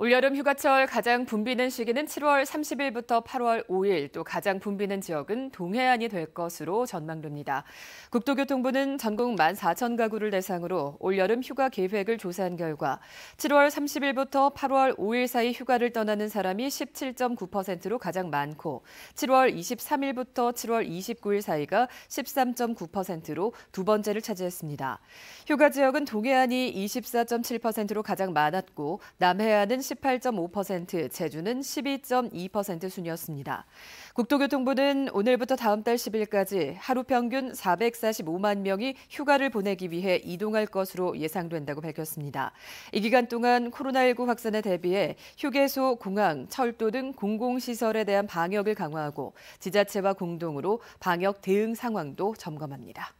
올여름 휴가철 가장 붐비는 시기는 7월 30일부터 8월 5일, 또 가장 붐비는 지역은 동해안이 될 것으로 전망됩니다. 국토교통부는 전국 14,000가구를 대상으로 올여름 휴가 계획을 조사한 결과 7월 30일부터 8월 5일 사이 휴가를 떠나는 사람이 17.9%로 가장 많고 7월 23일부터 7월 29일 사이가 13.9%로 두 번째를 차지했습니다. 휴가 지역은 동해안이 24.7%로 가장 많았고 남해안은 18.5%, 제주는 12.2% 순이었습니다. 국토교통부는 오늘부터 다음 달 10일까지 하루 평균 445만 명이 휴가를 보내기 위해 이동할 것으로 예상된다고 밝혔습니다. 이 기간 동안 코로나19 확산에 대비해 휴게소, 공항, 철도 등 공공시설에 대한 방역을 강화하고 지자체와 공동으로 방역 대응 상황도 점검합니다.